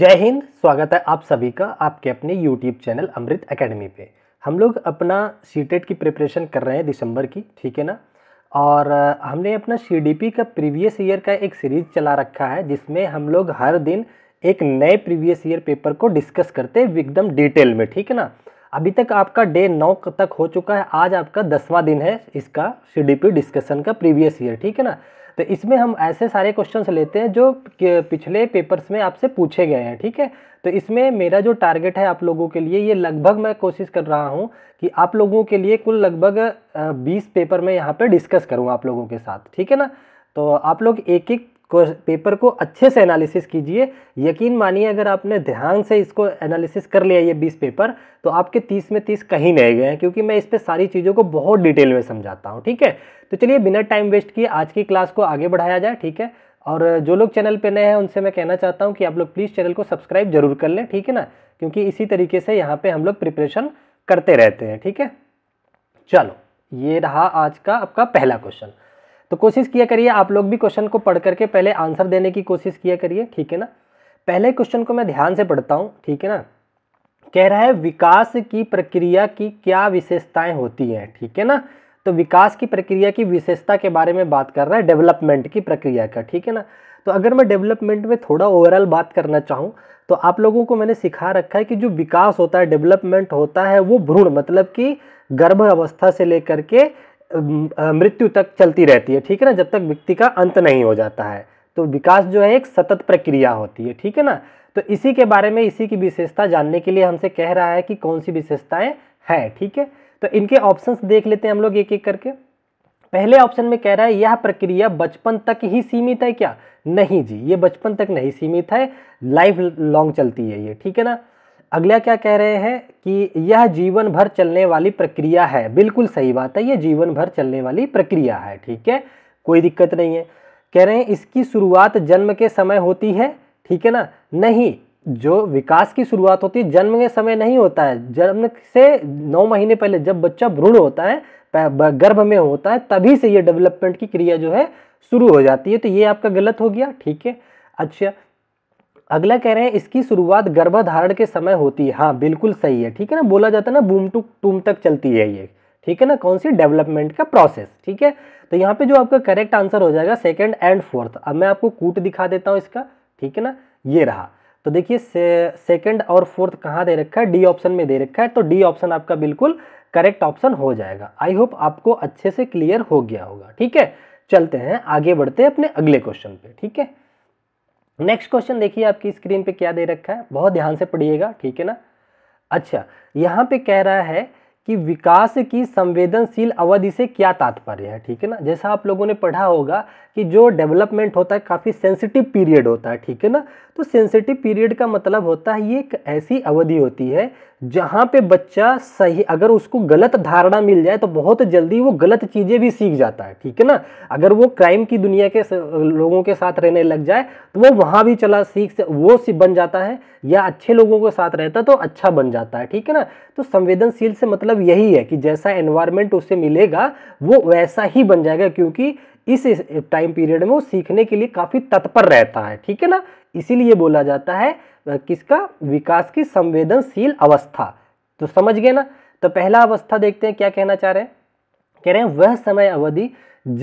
जय हिंद स्वागत है आप सभी का आपके अपने यूट्यूब चैनल अमृत एकेडमी पे हम लोग अपना सी टेट e की प्रिपरेशन कर रहे हैं दिसंबर की ठीक है ना और हमने अपना सी का प्रीवियस ईयर का एक सीरीज चला रखा है जिसमें हम लोग हर दिन एक नए प्रीवियस ईयर पेपर को डिस्कस करते हैं एकदम डिटेल में ठीक है ना अभी तक आपका डे नौ तक हो चुका है आज आपका दसवां दिन है इसका सी डिस्कशन का प्रीवियस ईयर ठीक है ना तो इसमें हम ऐसे सारे क्वेश्चंस लेते हैं जो पिछले पेपर्स में आपसे पूछे गए हैं ठीक है तो इसमें मेरा जो टारगेट है आप लोगों के लिए ये लगभग मैं कोशिश कर रहा हूँ कि आप लोगों के लिए कुल लगभग बीस पेपर में यहाँ पर डिस्कस करूँ आप लोगों के साथ ठीक है ना तो आप लोग एक एक पेपर को अच्छे से एनालिसिस कीजिए यकीन मानिए अगर आपने ध्यान से इसको एनालिसिस कर लिया ये बीस पेपर तो आपके तीस में तीस कहीं नहीं गए हैं क्योंकि मैं इस पर सारी चीज़ों को बहुत डिटेल में समझाता हूँ ठीक है तो चलिए बिना टाइम वेस्ट किए आज की क्लास को आगे बढ़ाया जाए ठीक है और जो लोग चैनल पर नए हैं उनसे मैं कहना चाहता हूँ कि आप लोग प्लीज़ चैनल को सब्सक्राइब जरूर कर लें ठीक है ना क्योंकि इसी तरीके से यहाँ पर हम लोग प्रिपरेशन करते रहते हैं ठीक है चलो ये रहा आज का आपका पहला क्वेश्चन तो कोशिश किया करिए आप लोग भी क्वेश्चन को पढ़ करके पहले आंसर देने की कोशिश किया करिए ठीक है ना पहले क्वेश्चन को मैं ध्यान से पढ़ता हूँ ठीक है ना कह रहा है विकास की प्रक्रिया की क्या विशेषताएं होती हैं ठीक है ना तो विकास की प्रक्रिया की विशेषता के बारे में बात कर रहा है डेवलपमेंट की प्रक्रिया का ठीक है ना तो अगर मैं डेवलपमेंट में थोड़ा ओवरऑल बात करना चाहूँ तो आप लोगों को मैंने सिखा रखा है कि जो विकास होता है डेवलपमेंट होता है वो भ्रूण मतलब कि गर्भ अवस्था से लेकर के मृत्यु तक चलती रहती है ठीक है ना जब तक व्यक्ति का अंत नहीं हो जाता है तो विकास जो है एक सतत प्रक्रिया होती है ठीक है ना तो इसी के बारे में इसी की विशेषता जानने के लिए हमसे कह रहा है कि कौन सी विशेषताएं हैं ठीक है तो इनके ऑप्शंस देख लेते हैं हम लोग एक एक करके पहले ऑप्शन में कह रहा है यह प्रक्रिया बचपन तक ही सीमित है क्या नहीं जी ये बचपन तक नहीं सीमित है लाइफ लॉन्ग चलती है ये ठीक है ना अगला क्या कह रहे हैं कि यह जीवन भर चलने वाली प्रक्रिया है बिल्कुल सही बात है यह जीवन भर चलने वाली प्रक्रिया है ठीक है कोई दिक्कत नहीं है कह रहे हैं इसकी शुरुआत जन्म के समय होती है ठीक है ना नहीं जो विकास की शुरुआत होती है जन्म के समय नहीं होता है जन्म से नौ महीने पहले जब बच्चा भ्रूण होता है गर्भ में होता है तभी से ये डेवलपमेंट की क्रिया जो है शुरू हो जाती है तो ये आपका गलत हो गया ठीक है अच्छा अगला कह रहे हैं इसकी शुरुआत गर्भाधारण के समय होती है हाँ बिल्कुल सही है ठीक है ना बोला जाता है ना बूम टू टूम तक चलती है ये ठीक है ना कौन सी डेवलपमेंट का प्रोसेस ठीक है तो यहाँ पे जो आपका करेक्ट आंसर हो जाएगा सेकंड एंड फोर्थ अब मैं आपको कूट दिखा देता हूँ इसका ठीक है ना ये रहा तो देखिए सेकेंड और फोर्थ कहाँ दे रखा है डी ऑप्शन में दे रखा है तो डी ऑप्शन आपका बिल्कुल करेक्ट ऑप्शन हो जाएगा आई होप आपको अच्छे से क्लियर हो गया होगा ठीक है चलते हैं आगे बढ़ते हैं अपने अगले क्वेश्चन पे ठीक है नेक्स्ट क्वेश्चन देखिए आपकी स्क्रीन पे क्या दे रखा है बहुत ध्यान से पढ़िएगा ठीक है ना अच्छा यहाँ पे कह रहा है कि विकास की संवेदनशील अवधि से क्या तात्पर्य है ठीक है ना जैसा आप लोगों ने पढ़ा होगा कि जो डेवलपमेंट होता है काफ़ी सेंसिटिव पीरियड होता है ठीक है ना तो सेंसिटिव पीरियड का मतलब होता है ये एक ऐसी अवधि होती है जहाँ पे बच्चा सही अगर उसको गलत धारणा मिल जाए तो बहुत जल्दी वो गलत चीज़ें भी सीख जाता है ठीक है ना अगर वो क्राइम की दुनिया के लोगों के साथ रहने लग जाए तो वो वहाँ भी चला सीख वो बन जाता है या अच्छे लोगों के साथ रहता तो अच्छा बन जाता है ठीक है ना तो संवेदनशील से मतलब यही है कि जैसा एनवायरमेंट उसे मिलेगा वो वैसा ही बन जाएगा क्योंकि इस टाइम पीरियड में वो सीखने के लिए काफ़ी तत्पर रहता है ठीक है ना इसीलिए बोला जाता है किसका विकास की संवेदनशील अवस्था तो समझ गए ना तो पहला अवस्था देखते हैं क्या कहना चाह रहे हैं कह रहे हैं वह समय अवधि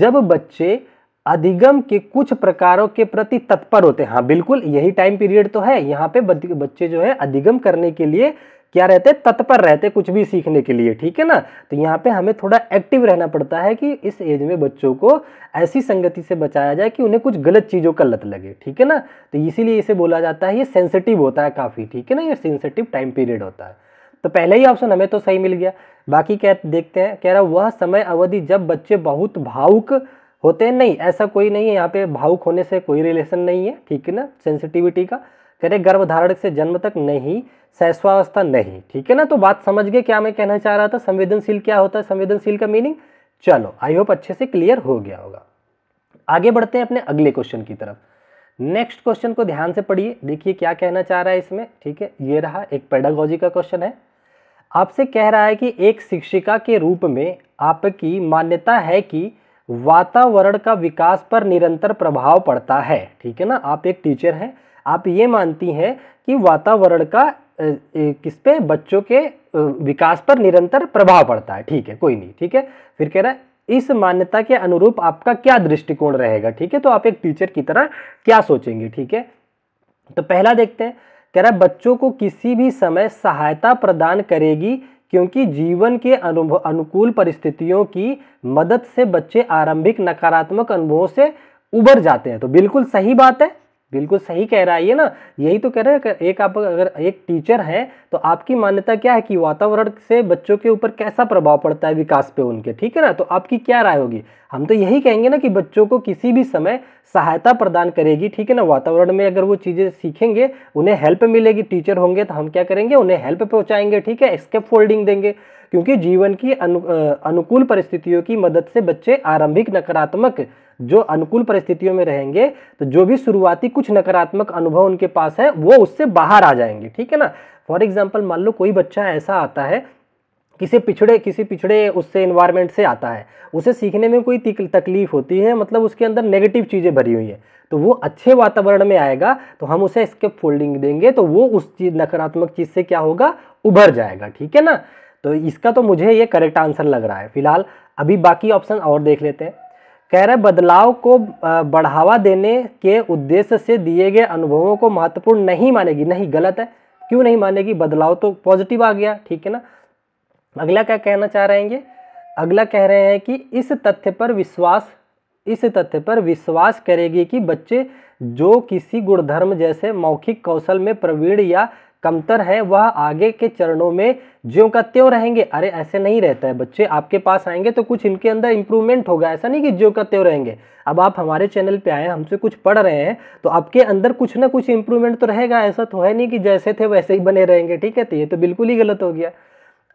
जब बच्चे अधिगम के कुछ प्रकारों के प्रति तत्पर होते हैं हाँ बिल्कुल यही टाइम पीरियड तो है यहाँ पे बच्चे जो है अधिगम करने के लिए क्या रहते तत्पर रहते कुछ भी सीखने के लिए ठीक है ना तो यहाँ पे हमें थोड़ा एक्टिव रहना पड़ता है कि इस एज में बच्चों को ऐसी संगति से बचाया जाए कि उन्हें कुछ गलत चीज़ों का लत लगे ठीक है ना तो इसीलिए इसे बोला जाता है ये सेंसिटिव होता है काफ़ी ठीक है ना ये सेंसिटिव टाइम पीरियड होता है तो पहले ही ऑप्शन हमें तो सही मिल गया बाकी क्या देखते हैं कह रहा वह समय अवधि जब बच्चे बहुत भावुक होते हैं नहीं ऐसा कोई नहीं है यहाँ पे भावुक होने से कोई रिलेशन नहीं है ठीक है ना सेंसिटिविटी का करे गर्भधारण से जन्म तक नहीं शैशवावस्था नहीं ठीक है ना तो बात समझ गए क्या मैं कहना चाह रहा था संवेदनशील क्या होता है संवेदनशील का मीनिंग चलो आई होप अच्छे से क्लियर हो गया होगा आगे बढ़ते हैं अपने अगले क्वेश्चन की तरफ नेक्स्ट क्वेश्चन को ध्यान से पढ़िए देखिए क्या कहना चाह रहा है इसमें ठीक है ये रहा एक पेडागोजी का क्वेश्चन है आपसे कह रहा है कि एक शिक्षिका के रूप में आपकी मान्यता है कि वातावरण का विकास पर निरंतर प्रभाव पड़ता है ठीक है ना आप एक टीचर हैं आप ये मानती हैं कि वातावरण का किस पे बच्चों के विकास पर निरंतर प्रभाव पड़ता है ठीक है कोई नहीं ठीक है फिर कह रहा है इस मान्यता के अनुरूप आपका क्या दृष्टिकोण रहेगा ठीक है तो आप एक टीचर की तरह क्या सोचेंगे ठीक है तो पहला देखते हैं कह रहा है बच्चों को किसी भी समय सहायता प्रदान करेगी क्योंकि जीवन के अनुभव अनुकूल परिस्थितियों की मदद से बच्चे आरंभिक नकारात्मक अनुभवों से उबर जाते हैं तो बिल्कुल सही बात है बिल्कुल सही कह रहा है ये ना यही तो कह रहा है एक आप अगर एक टीचर है तो आपकी मान्यता क्या है कि वातावरण से बच्चों के ऊपर कैसा प्रभाव पड़ता है विकास पे उनके ठीक है ना तो आपकी क्या राय होगी हम तो यही कहेंगे ना कि बच्चों को किसी भी समय सहायता प्रदान करेगी ठीक है ना वातावरण में अगर वो चीज़ें सीखेंगे उन्हें हेल्प मिलेगी टीचर होंगे तो हम क्या करेंगे उन्हें हेल्प पहुँचाएंगे ठीक है स्केप फोल्डिंग देंगे क्योंकि जीवन की अनु, अनुकूल परिस्थितियों की मदद से बच्चे आरंभिक नकारात्मक जो अनुकूल परिस्थितियों में रहेंगे तो जो भी शुरुआती कुछ नकारात्मक अनुभव उनके पास है वो उससे बाहर आ जाएंगे ठीक है ना फॉर एग्जाम्पल मान लो कोई बच्चा ऐसा आता है किसी पिछड़े किसी पिछड़े उससे इन्वायरमेंट से आता है उसे सीखने में कोई तकलीफ होती है मतलब उसके अंदर नेगेटिव चीज़ें भरी हुई हैं तो वो अच्छे वातावरण में आएगा तो हम उसे इसके फोल्डिंग देंगे तो वो उस चीज़ नकारात्मक चीज़ से क्या होगा उभर जाएगा ठीक है ना तो इसका तो मुझे ये करेक्ट आंसर लग रहा है फिलहाल अभी बाकी ऑप्शन और देख लेते हैं कह रहे बदलाव को बढ़ावा देने के उद्देश्य से दिए गए अनुभवों को महत्वपूर्ण नहीं मानेगी नहीं गलत है क्यों नहीं मानेगी बदलाव तो पॉजिटिव आ गया ठीक है ना अगला क्या कहना चाह रहे हैं अगला कह रहे हैं कि इस तथ्य पर विश्वास इस तथ्य पर विश्वास करेगी कि बच्चे जो किसी गुणधर्म जैसे मौखिक कौशल में प्रवीण या कमतर है वह आगे के चरणों में ज्यों का त्यों रहेंगे अरे ऐसे नहीं रहता है बच्चे आपके पास आएंगे तो कुछ इनके अंदर इंप्रूवमेंट होगा ऐसा नहीं कि ज्यों का त्यों रहेंगे अब आप हमारे चैनल पे आए हमसे कुछ पढ़ रहे हैं तो आपके अंदर कुछ ना कुछ इंप्रूवमेंट तो रहेगा ऐसा तो है नहीं कि जैसे थे वैसे ही बने रहेंगे ठीक है तो ये तो बिल्कुल ही गलत हो गया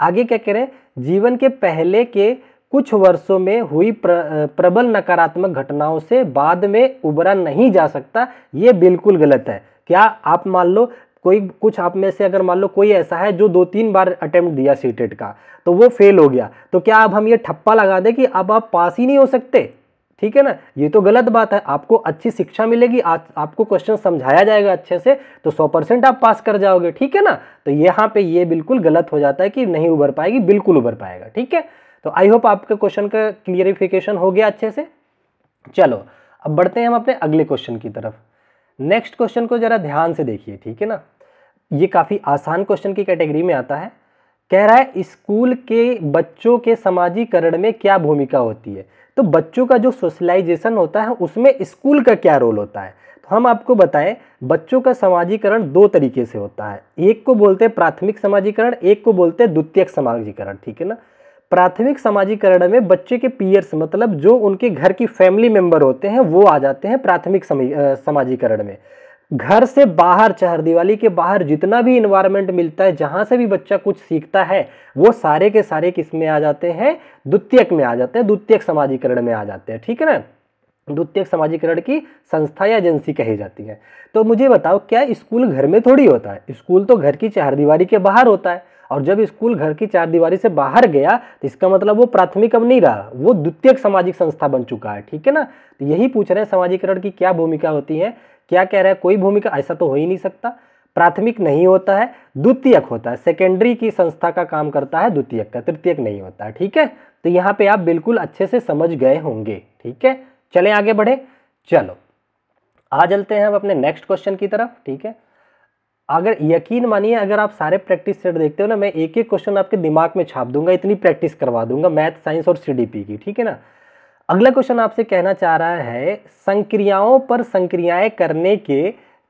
आगे क्या करें जीवन के पहले के कुछ वर्षों में हुई प्र, प्रबल नकारात्मक घटनाओं से बाद में उबरा नहीं जा सकता ये बिल्कुल गलत है क्या आप मान लो कोई कुछ आप में से अगर मान लो कोई ऐसा है जो दो तीन बार अटेम्प्ट दिया सीटेट e का तो वो फेल हो गया तो क्या अब हम ये ठप्पा लगा दें कि अब आप पास ही नहीं हो सकते ठीक है ना ये तो गलत बात है आपको अच्छी शिक्षा मिलेगी आ, आपको क्वेश्चन समझाया जाएगा अच्छे से तो 100 परसेंट आप पास कर जाओगे ठीक है ना तो यहाँ पे ये बिल्कुल गलत हो जाता है कि नहीं उभर पाएगी बिल्कुल उभर पाएगा ठीक है तो आई होप आपके क्वेश्चन का क्लियरिफिकेशन हो गया अच्छे से चलो अब बढ़ते हैं हम अपने अगले क्वेश्चन की तरफ नेक्स्ट क्वेश्चन को जरा ध्यान से देखिए ठीक है ना ये काफ़ी आसान क्वेश्चन की कैटेगरी में आता है कह रहा है स्कूल के बच्चों के समाजीकरण में क्या भूमिका होती है तो बच्चों का जो सोशलाइजेशन होता है उसमें स्कूल का क्या रोल होता है तो हम आपको बताएं बच्चों का समाजीकरण दो तरीके से होता है एक को बोलते हैं प्राथमिक समाजीकरण एक को बोलते हैं द्वितीयक समाजीकरण ठीक है ना प्राथमिक समाजीकरण में बच्चे के पीयर्स मतलब जो उनके घर की फैमिली मेंबर होते हैं वो आ जाते हैं प्राथमिक समाजीकरण में घर से बाहर चार दिवाली के बाहर जितना भी इन्वायरमेंट मिलता है जहाँ से भी बच्चा कुछ सीखता है वो सारे के सारे किस में आ जाते हैं द्वितीयक में आ जाते हैं द्वितीयक समाजीकरण में आ जाते हैं ठीक है ना द्वितीय समाजीकरण की संस्था या एजेंसी कही जाती है तो मुझे बताओ क्या स्कूल घर में थोड़ी होता है स्कूल तो घर की चार के बाहर होता है और जब स्कूल घर की चार दीवारी से बाहर गया तो इसका मतलब वो प्राथमिक अब नहीं रहा वो द्वितीय सामाजिक संस्था बन चुका है ठीक है ना तो यही पूछ रहे हैं समाजीकरण की क्या भूमिका होती है क्या कह रहा है कोई भूमिका ऐसा तो हो ही नहीं सकता प्राथमिक नहीं होता है द्वितीयक होता है सेकेंडरी की संस्था का काम करता है द्वितीयक का तृतीयक नहीं होता है ठीक है तो यहाँ पे आप बिल्कुल अच्छे से समझ गए होंगे ठीक है चले आगे बढ़े चलो आ चलते हैं हम अपने नेक्स्ट क्वेश्चन की तरफ ठीक है अगर यकीन मानिए अगर आप सारे प्रैक्टिस सेट देखते हो ना मैं एक एक क्वेश्चन आपके दिमाग में छाप दूंगा इतनी प्रैक्टिस करवा दूंगा मैथ साइंस और सी की ठीक है ना अगला क्वेश्चन आपसे कहना चाह रहा है संक्रियाओं पर संक्रियाएं करने के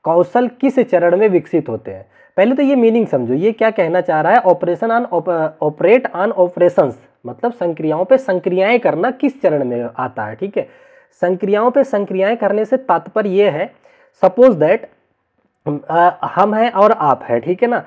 कौशल किस चरण में विकसित होते हैं पहले तो ये मीनिंग समझो ये क्या कहना चाह रहा है operation on operate on operation मतलब संक्रियाओं पे संक्रियाएं करना किस चरण में आता है ठीक है संक्रियाओं पे संक्रियाएं करने से तात्पर्य यह है सपोज दैट हम हैं और आप हैं ठीक है ना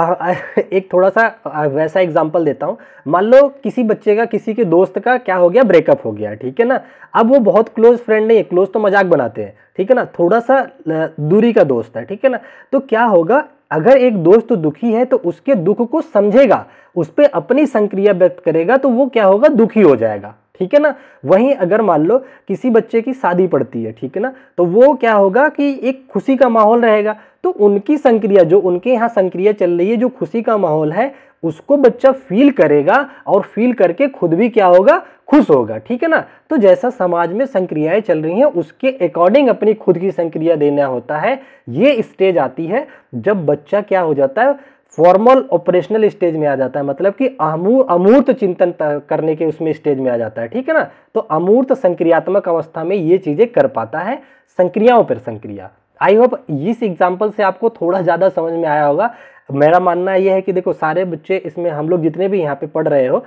एक थोड़ा सा वैसा एग्जाम्पल देता हूँ मान लो किसी बच्चे का किसी के दोस्त का क्या हो गया ब्रेकअप हो गया ठीक है ना अब वो बहुत क्लोज फ्रेंड नहीं है क्लोज तो मजाक बनाते हैं ठीक है ना थोड़ा सा दूरी का दोस्त है ठीक है ना तो क्या होगा अगर एक दोस्त दुखी है तो उसके दुख को समझेगा उस पर अपनी संक्रिया व्यक्त करेगा तो वो क्या होगा दुखी हो जाएगा ठीक है ना वहीं अगर मान लो किसी बच्चे की शादी पड़ती है ठीक है ना तो वो क्या होगा कि एक खुशी का माहौल रहेगा तो उनकी संक्रिया जो उनके यहाँ संक्रिया चल रही है जो खुशी का माहौल है उसको बच्चा फील करेगा और फील करके खुद भी क्या होगा खुश होगा ठीक है ना तो जैसा समाज में संक्रियाएं चल रही हैं उसके अकॉर्डिंग अपनी खुद की संक्रिया देना होता है ये स्टेज आती है जब बच्चा क्या हो जाता है फॉर्मल ऑपरेशनल स्टेज में आ जाता है मतलब कि अमूर्त चिंतन करने के उसमें स्टेज में आ जाता है ठीक है ना तो अमूर्त संक्रियात्मक अवस्था में ये चीज़ें कर पाता है संक्रियाओं पर संक्रिया आई होप इस एग्जाम्पल से आपको थोड़ा ज़्यादा समझ में आया होगा मेरा मानना यह है कि देखो सारे बच्चे इसमें हम लोग जितने भी यहाँ पे पढ़ रहे हो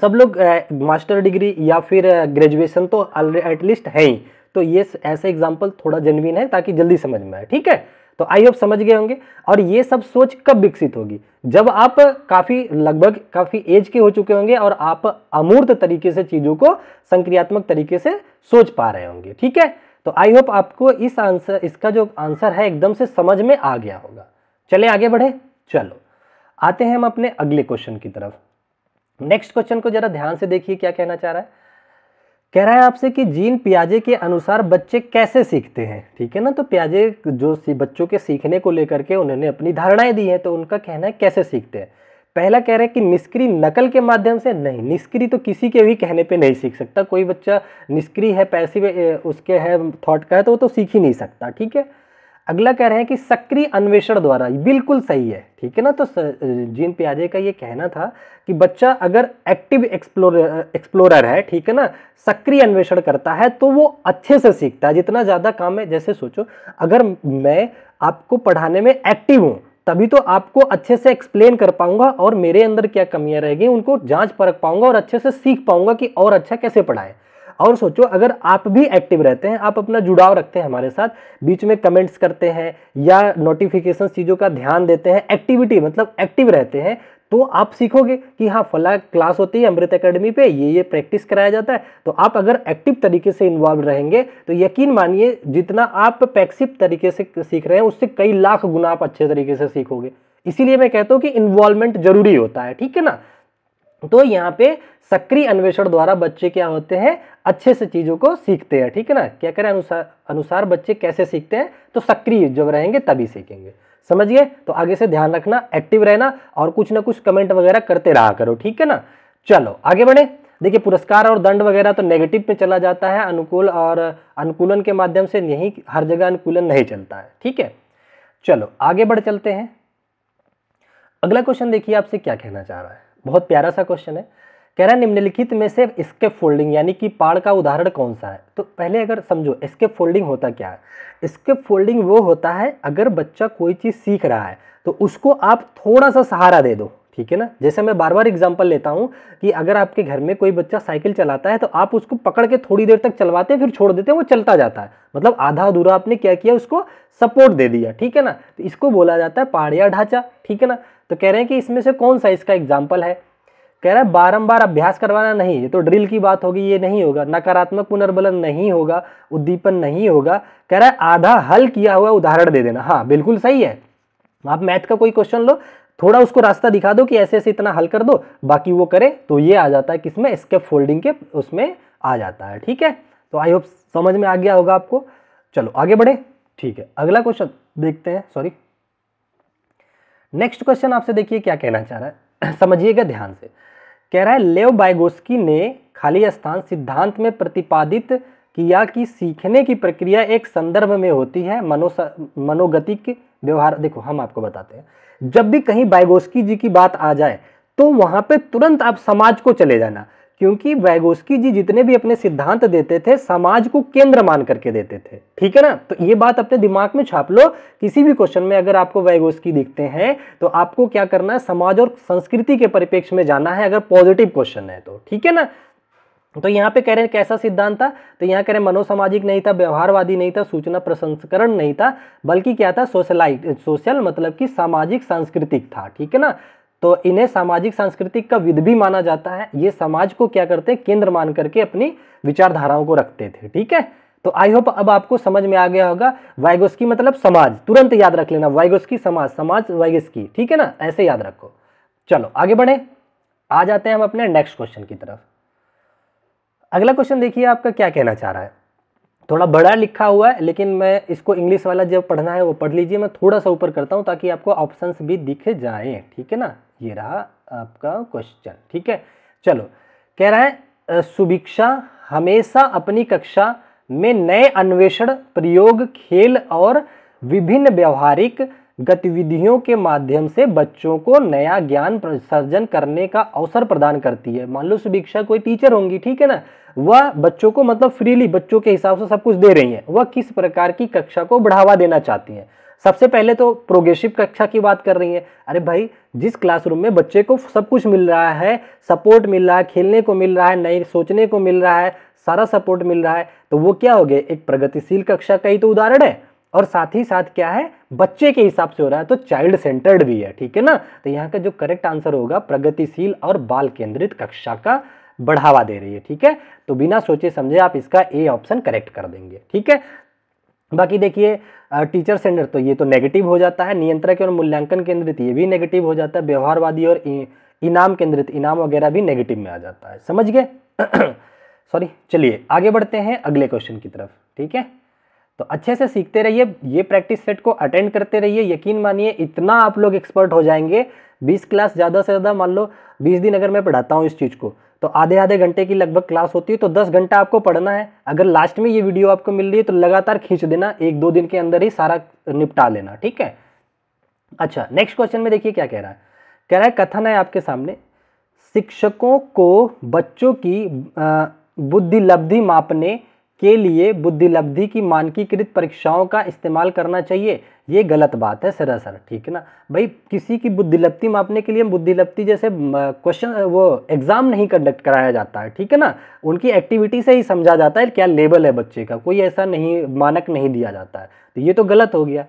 सब लोग मास्टर डिग्री या फिर ग्रेजुएशन तो एटलीस्ट है ही तो ये ऐसा एग्जाम्पल थोड़ा जेनविन है ताकि जल्दी समझ में आए ठीक है तो आई होप समझ गए होंगे और ये सब सोच कब विकसित होगी जब आप काफ़ी लगभग काफ़ी एज के हो चुके होंगे और आप अमूर्त तरीके से चीज़ों को संक्रियात्मक तरीके से सोच पा रहे होंगे ठीक है तो आई होप आपको इस आंसर इसका जो आंसर है एकदम से समझ में आ गया होगा चले आगे बढ़े चलो आते हैं हम अपने अगले क्वेश्चन की तरफ नेक्स्ट क्वेश्चन को जरा ध्यान से देखिए क्या कहना चाह रहा है कह रहा है आपसे कि जीन पियाजे के अनुसार बच्चे कैसे सीखते हैं ठीक है ना तो पियाजे जो बच्चों के सीखने को लेकर के उन्होंने अपनी धारणाएं दी हैं तो उनका कहना है कैसे सीखते हैं पहला कह रहे हैं कि निष्क्रिय नकल के माध्यम से नहीं निष्क्रिय तो किसी के भी कहने पे नहीं सीख सकता कोई बच्चा निष्क्रिय है पैसिव उसके है थॉट का है तो वो तो सीख ही नहीं सकता ठीक है अगला कह रहे हैं कि सक्रिय अन्वेषण द्वारा बिल्कुल सही है ठीक है ना तो जीन प्याजे का ये कहना था कि बच्चा अगर एक्टिव एक्सप्लोर एक्सप्लोरर है ठीक है ना सक्रिय अन्वेषण करता है तो वो अच्छे से सीखता है जितना ज़्यादा काम है जैसे सोचो अगर मैं आपको पढ़ाने में एक्टिव हूँ तभी तो आपको अच्छे से एक्सप्लेन कर पाऊंगा और मेरे अंदर क्या कमियां रहेगी उनको जांच परख पाऊंगा और अच्छे से सीख पाऊंगा कि और अच्छा कैसे पढ़ाएं और सोचो अगर आप भी एक्टिव रहते हैं आप अपना जुड़ाव रखते हैं हमारे साथ बीच में कमेंट्स करते हैं या नोटिफिकेशन चीज़ों का ध्यान देते हैं एक्टिविटी मतलब एक्टिव रहते हैं तो आप सीखोगे कि हाँ फला क्लास होती है अमृत एकेडमी पे ये ये प्रैक्टिस कराया जाता है तो आप अगर एक्टिव तरीके से इन्वॉल्व रहेंगे तो यकीन मानिए जितना आप पैक्सिव तरीके से सीख रहे हैं उससे कई लाख गुना आप अच्छे तरीके से सीखोगे इसीलिए मैं कहता हूँ कि इन्वॉल्वमेंट जरूरी होता है ठीक है ना तो यहाँ पे सक्रिय अन्वेषण द्वारा बच्चे क्या होते हैं अच्छे से चीज़ों को सीखते हैं ठीक है ना क्या करें अनुसार अनुसार बच्चे कैसे सीखते हैं तो सक्रिय जब रहेंगे तभी सीखेंगे समझ गए तो आगे से ध्यान रखना एक्टिव रहना और कुछ ना कुछ कमेंट वगैरह करते रहा करो ठीक है ना चलो आगे बढ़े देखिए पुरस्कार और दंड वगैरह तो नेगेटिव पे चला जाता है अनुकूल और अनुकूलन के माध्यम से यही हर जगह अनुकूलन नहीं चलता है ठीक है चलो आगे बढ़ चलते हैं अगला क्वेश्चन देखिए आपसे क्या कहना चाह रहा है बहुत प्यारा सा क्वेश्चन है कह रहा है निम्नलिखित में से स्केप फोल्डिंग यानी कि पाड़ का उदाहरण कौन सा है तो पहले अगर समझो स्केप फोल्डिंग होता क्या है स्केप फोल्डिंग वो होता है अगर बच्चा कोई चीज़ सीख रहा है तो उसको आप थोड़ा सा सहारा दे दो ठीक है ना जैसे मैं बार बार एग्जाम्पल लेता हूँ कि अगर आपके घर में कोई बच्चा साइकिल चलाता है तो आप उसको पकड़ के थोड़ी देर तक चलवाते हैं फिर छोड़ देते हैं वो चलता जाता है मतलब आधा अधूरा आपने क्या किया उसको सपोर्ट दे दिया ठीक है ना तो इसको बोला जाता है पहाड़िया ढांचा ठीक है ना तो कह रहे हैं कि इसमें से कौन सा इसका एग्जाम्पल है कह रहा है बारंबार अभ्यास करवाना नहीं ये तो ड्रिल की बात होगी ये नहीं होगा नकारात्मक पुनर्बलन नहीं होगा उद्दीपन नहीं होगा कह रहा है आधा हल किया हुआ उदाहरण दे देना हाँ बिल्कुल सही है आप मैथ का कोई क्वेश्चन लो थोड़ा उसको रास्ता दिखा दो कि ऐसे ऐसे इतना हल कर दो बाकी वो करे तो ये आ जाता है किसमें स्केप फोल्डिंग के उसमें आ जाता है ठीक है तो आई होप समझ में आ गया होगा आपको चलो आगे बढ़े ठीक है अगला क्वेश्चन देखते हैं सॉरी नेक्स्ट क्वेश्चन आपसे देखिए क्या कहना चाह रहा है समझिएगा ध्यान से कह रहा है लेव बायगोस्की ने खाली स्थान सिद्धांत में प्रतिपादित किया कि सीखने की प्रक्रिया एक संदर्भ में होती है मनो मनोगतिक व्यवहार देखो हम आपको बताते हैं जब भी कहीं बाइगोस्की जी की बात आ जाए तो वहां पे तुरंत आप समाज को चले जाना क्योंकि वैगोस्की जी जितने भी अपने सिद्धांत देते थे समाज को केंद्र मान करके देते थे ठीक है ना तो ये बात अपने दिमाग में छाप लो किसी भी क्वेश्चन में अगर आपको वैगोस्की दिखते हैं तो आपको क्या करना है समाज और संस्कृति के परिपेक्ष में जाना है अगर पॉजिटिव क्वेश्चन है तो ठीक है ना तो यहाँ पे कह रहे हैं कैसा सिद्धांत था तो यहाँ कह रहे हैं मनोसामाजिक नहीं था व्यवहारवादी नहीं था सूचना प्रसंस्करण नहीं था बल्कि क्या था सोशलाइट सोशल मतलब कि सामाजिक सांस्कृतिक था ठीक है ना तो इन्हें सामाजिक सांस्कृतिक का विध भी माना जाता है ये समाज को क्या करते हैं केंद्र मान करके अपनी विचारधाराओं को रखते थे ठीक है तो आई होप अब आपको समझ में आ गया होगा वाइगोस्की मतलब समाज तुरंत याद रख लेना वाइगोस्की समाज समाज वाइगोस्की ठीक है ना ऐसे याद रखो चलो आगे बढ़े आ जाते हैं हम अपने नेक्स्ट क्वेश्चन की तरफ अगला क्वेश्चन देखिए आपका क्या कहना चाह रहा है थोड़ा बड़ा लिखा हुआ है लेकिन मैं इसको इंग्लिश वाला जब पढ़ना है वो पढ़ लीजिए मैं थोड़ा सा ऊपर करता हूँ ताकि आपको ऑप्शंस भी दिख जाए ठीक है ना ये रहा आपका क्वेश्चन ठीक है चलो कह रहा है सुभिक्षा हमेशा अपनी कक्षा में नए अन्वेषण प्रयोग खेल और विभिन्न व्यवहारिक गतिविधियों के माध्यम से बच्चों को नया ज्ञान सर्जन करने का अवसर प्रदान करती है मान लो सुभिक्षा कोई टीचर होंगी ठीक है ना वह बच्चों को मतलब फ्रीली बच्चों के हिसाब से सब कुछ दे रही है वह किस प्रकार की कक्षा को बढ़ावा देना चाहती है सबसे पहले तो प्रोग्रेसिव कक्षा की बात कर रही है अरे भाई जिस क्लासरूम में बच्चे को सब कुछ मिल रहा है सपोर्ट मिल रहा है खेलने को मिल रहा है नई सोचने को मिल रहा है सारा सपोर्ट मिल रहा है तो वो क्या हो गया एक प्रगतिशील कक्षा का ही तो उदाहरण है और साथ ही साथ क्या है बच्चे के हिसाब से हो रहा है तो चाइल्ड सेंटर्ड भी है ठीक है ना तो यहाँ का जो करेक्ट आंसर होगा प्रगतिशील और बाल केंद्रित कक्षा का बढ़ावा दे रही है ठीक है तो बिना सोचे समझे आप इसका ए ऑप्शन करेक्ट कर देंगे ठीक है बाकी देखिए टीचर सेंटर तो ये तो नेगेटिव हो जाता है नियंत्रक और मूल्यांकन केंद्रित ये भी नेगेटिव हो जाता है व्यवहारवादी और इनाम केंद्रित इनाम वगैरह भी नेगेटिव में आ जाता है समझ गए सॉरी चलिए आगे बढ़ते हैं अगले क्वेश्चन की तरफ ठीक है तो अच्छे से सीखते रहिए ये प्रैक्टिस सेट को अटेंड करते रहिए यकीन मानिए इतना आप लोग एक्सपर्ट हो जाएंगे 20 क्लास ज़्यादा से ज़्यादा मान लो 20 दिन अगर मैं पढ़ाता हूँ इस चीज़ को तो आधे आधे घंटे की लगभग क्लास होती है तो 10 घंटा आपको पढ़ना है अगर लास्ट में ये वीडियो आपको मिल रही है तो लगातार खींच देना एक दो दिन के अंदर ही सारा निपटा लेना ठीक है अच्छा नेक्स्ट क्वेश्चन में देखिए क्या कह रहा है कह रहा है कथन है आपके सामने शिक्षकों को बच्चों की बुद्धि लब्धि मापने के लिए बुद्धिलब्धि की मानकीकृत परीक्षाओं का इस्तेमाल करना चाहिए ये गलत बात है सरासर ठीक है ना भाई किसी की बुद्धिलब्धि मापने के लिए बुद्धिलब्धि जैसे क्वेश्चन वो एग्ज़ाम नहीं कंडक्ट कराया जाता है ठीक है ना उनकी एक्टिविटी से ही समझा जाता है क्या लेवल है बच्चे का कोई ऐसा नहीं मानक नहीं दिया जाता है तो ये तो गलत हो गया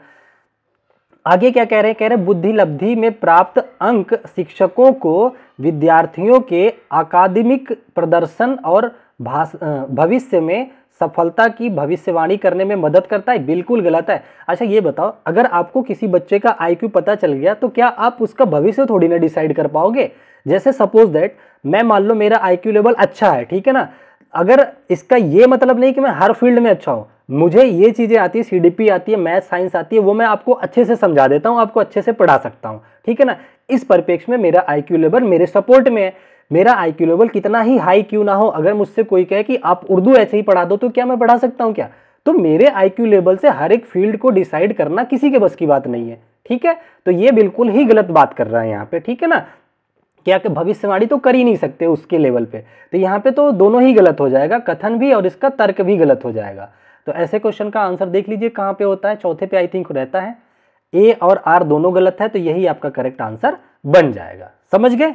आगे क्या कह रहे हैं कह रहे हैं बुद्धिलब्धि में प्राप्त अंक शिक्षकों को विद्यार्थियों के अकादमिक प्रदर्शन और भविष्य में सफलता की भविष्यवाणी करने में मदद करता है बिल्कुल गलत है अच्छा ये बताओ अगर आपको किसी बच्चे का आईक्यू पता चल गया तो क्या आप उसका भविष्य थोड़ी ना डिसाइड कर पाओगे जैसे सपोज दैट मैं मान लो मेरा आईक्यू लेवल अच्छा है ठीक है ना अगर इसका ये मतलब नहीं कि मैं हर फील्ड में अच्छा हूँ मुझे ये चीज़ें आती है सी आती है मैथ साइंस आती है वो मैं आपको अच्छे से समझा देता हूँ आपको अच्छे से पढ़ा सकता हूँ ठीक है ना इस परिपेक्ष में मेरा आई लेवल मेरे सपोर्ट में है मेरा आई क्यू लेवल कितना ही हाई क्यू ना हो अगर मुझसे कोई कहे कि आप उर्दू ऐसे ही पढ़ा दो तो क्या मैं पढ़ा सकता हूँ क्या तो मेरे आई क्यू लेवल से हर एक फील्ड को डिसाइड करना किसी के बस की बात नहीं है ठीक है तो ये बिल्कुल ही गलत बात कर रहा है यहाँ पे ठीक है ना क्या कि भविष्यवाणी तो कर ही नहीं सकते उसके लेवल पे तो यहाँ पे तो दोनों ही गलत हो जाएगा कथन भी और इसका तर्क भी गलत हो जाएगा तो ऐसे क्वेश्चन का आंसर देख लीजिए कहाँ पे होता है चौथे पे आई थिंक रहता है ए और आर दोनों गलत है तो यही आपका करेक्ट आंसर बन जाएगा समझ गए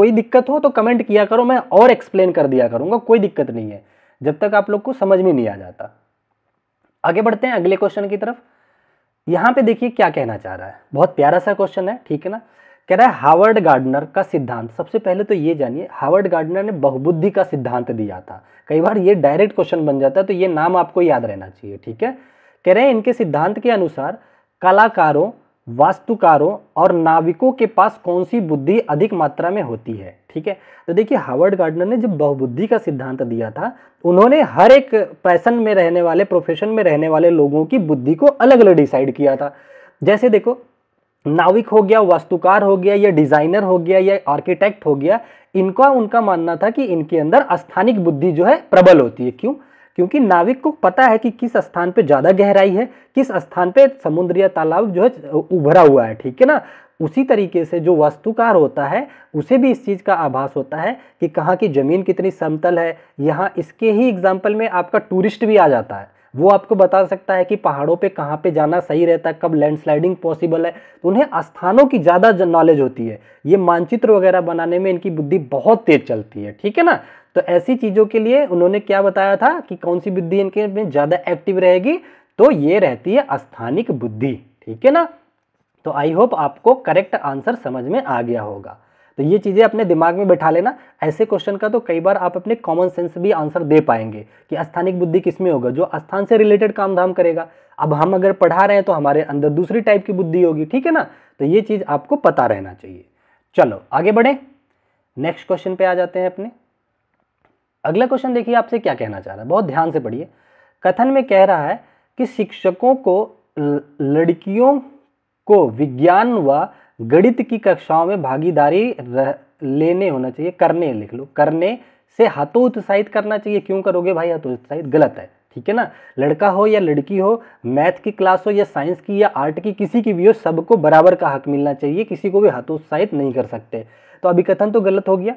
कोई दिक्कत हो तो कमेंट किया करो मैं और एक्सप्लेन कर दिया करूंगा कोई दिक्कत नहीं है जब तक आप लोग को समझ में नहीं आ जाता आगे बढ़ते हैं अगले क्वेश्चन की तरफ यहां पे देखिए क्या कहना चाह रहा है बहुत प्यारा सा क्वेश्चन है ठीक है ना कह रहा है हार्वर्ड गार्डनर का सिद्धांत सबसे पहले तो ये जानिए हार्वर्ड गार्डनर ने बहुबुद्धि का सिद्धांत दिया था कई बार ये डायरेक्ट क्वेश्चन बन जाता है तो ये नाम आपको याद रहना चाहिए ठीक है कह रहे हैं इनके सिद्धांत के अनुसार कलाकारों वास्तुकारों और नाविकों के पास कौन सी बुद्धि अधिक मात्रा में होती है ठीक है तो देखिए हावर्ड गार्डनर ने जब बहुबुद्धि का सिद्धांत दिया था उन्होंने हर एक पैसन में रहने वाले प्रोफेशन में रहने वाले लोगों की बुद्धि को अलग अलग डिसाइड किया था जैसे देखो नाविक हो गया वास्तुकार हो गया या डिज़ाइनर हो गया या आर्किटेक्ट हो गया इनका उनका मानना था कि इनके अंदर स्थानिक बुद्धि जो है प्रबल होती है क्यों क्योंकि नाविक को पता है कि किस स्थान पे ज़्यादा गहराई है किस स्थान पे समुद्र या तालाब जो है उभरा हुआ है ठीक है ना उसी तरीके से जो वास्तुकार होता है उसे भी इस चीज़ का आभास होता है कि कहाँ की ज़मीन कितनी समतल है यहाँ इसके ही एग्जाम्पल में आपका टूरिस्ट भी आ जाता है वो आपको बता सकता है कि पहाड़ों पे कहाँ पे जाना सही रहता है कब लैंडस्लाइडिंग पॉसिबल है तो उन्हें स्थानों की ज़्यादा नॉलेज होती है ये मानचित्र वगैरह बनाने में इनकी बुद्धि बहुत तेज चलती है ठीक है ना तो ऐसी चीज़ों के लिए उन्होंने क्या बताया था कि कौन सी बुद्धि इनके में ज़्यादा एक्टिव रहेगी तो ये रहती है स्थानिक बुद्धि ठीक है ना तो आई होप आपको करेक्ट आंसर समझ में आ गया होगा तो ये चीज़ें अपने दिमाग में बैठा लेना ऐसे क्वेश्चन का तो कई बार आप अपने कॉमन सेंस भी आंसर दे पाएंगे कि स्थानिक बुद्धि किस में होगा जो स्थान से रिलेटेड काम धाम करेगा अब हम अगर पढ़ा रहे हैं तो हमारे अंदर दूसरी टाइप की बुद्धि होगी ठीक है ना तो ये चीज़ आपको पता रहना चाहिए चलो आगे बढ़ें नेक्स्ट क्वेश्चन पे आ जाते हैं अपने अगला क्वेश्चन देखिए आपसे क्या कहना चाह रहा है बहुत ध्यान से पढ़िए कथन में कह रहा है कि शिक्षकों को लड़कियों को विज्ञान व गणित की कक्षाओं में भागीदारी रह, लेने होना चाहिए करने लिख लो करने से हतोत्साहित करना चाहिए क्यों करोगे भाई हतोत्साहित गलत है ठीक है ना लड़का हो या लड़की हो मैथ की क्लास हो या साइंस की या आर्ट की किसी की भी हो सबको बराबर का हक मिलना चाहिए किसी को भी हतोत्साहित नहीं कर सकते तो अभी कथन तो गलत हो गया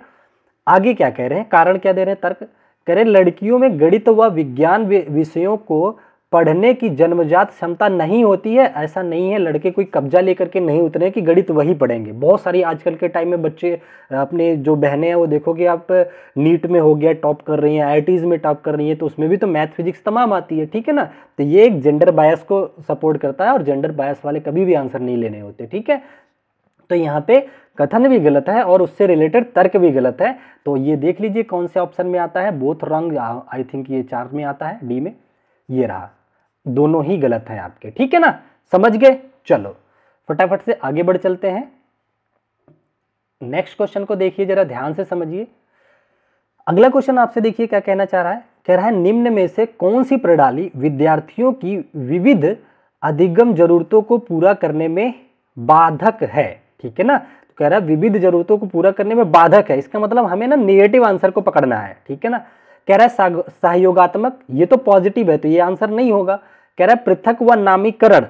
आगे क्या कह रहे हैं कारण क्या दे रहे हैं तर्क कह रहे लड़कियों में गणित व विज्ञान विषयों को पढ़ने की जन्मजात क्षमता नहीं होती है ऐसा नहीं है लड़के कोई कब्जा लेकर के नहीं उतरे कि गणित वही पढ़ेंगे बहुत सारी आजकल के टाइम में बच्चे अपने जो बहनें हैं वो देखो कि आप नीट में हो गया टॉप कर रही हैं आई में टॉप कर रही हैं तो उसमें भी तो मैथ फिजिक्स तमाम आती है ठीक है ना तो ये एक जेंडर बायस को सपोर्ट करता है और जेंडर बायस वाले कभी भी आंसर नहीं लेने होते ठीक है तो यहाँ पे कथन भी गलत है और उससे रिलेटेड तर्क भी गलत है तो ये देख लीजिए कौन से ऑप्शन में आता है बोथ रंग आई थिंक ये चार में आता है डी में ये रहा दोनों ही गलत हैं आपके ठीक है ना समझ गए चलो फटाफट से आगे बढ़ चलते हैं नेक्स्ट क्वेश्चन को देखिए जरा ध्यान से समझिए अगला क्वेश्चन आपसे देखिए क्या कहना चाह रहा है कह रहा है निम्न में से कौन सी प्रणाली विद्यार्थियों की विविध अधिगम जरूरतों को पूरा करने में बाधक है ठीक है ना कह रहा है विविध जरूरतों को पूरा करने में बाधक है इसका मतलब हमें ना निगेटिव आंसर को पकड़ना है ठीक है ना कह रहा है सहयोगात्मक ये तो पॉजिटिव है तो ये आंसर नहीं होगा कह रहा है पृथक व नामीकरण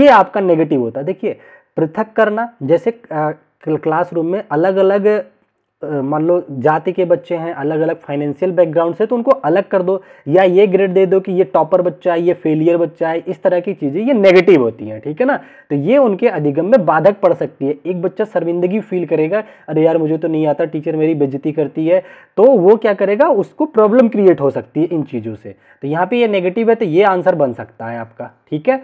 ये आपका नेगेटिव होता है देखिए पृथक करना जैसे क्लासरूम में अलग अलग मान लो जाति के बच्चे हैं अलग अलग फाइनेंशियल बैकग्राउंड से तो उनको अलग कर दो या ये ग्रेड दे दो कि ये टॉपर बच्चा है ये फेलियर बच्चा है इस तरह की चीज़ें ये नेगेटिव होती हैं ठीक है ना तो ये उनके अधिगम में बाधक पड़ सकती है एक बच्चा शर्मिंदगी फील करेगा अरे यार मुझे तो नहीं आता टीचर मेरी बेजती करती है तो वो क्या करेगा उसको प्रॉब्लम क्रिएट हो सकती है इन चीज़ों से तो यहाँ पर ये नेगेटिव है तो ये आंसर बन सकता है आपका ठीक है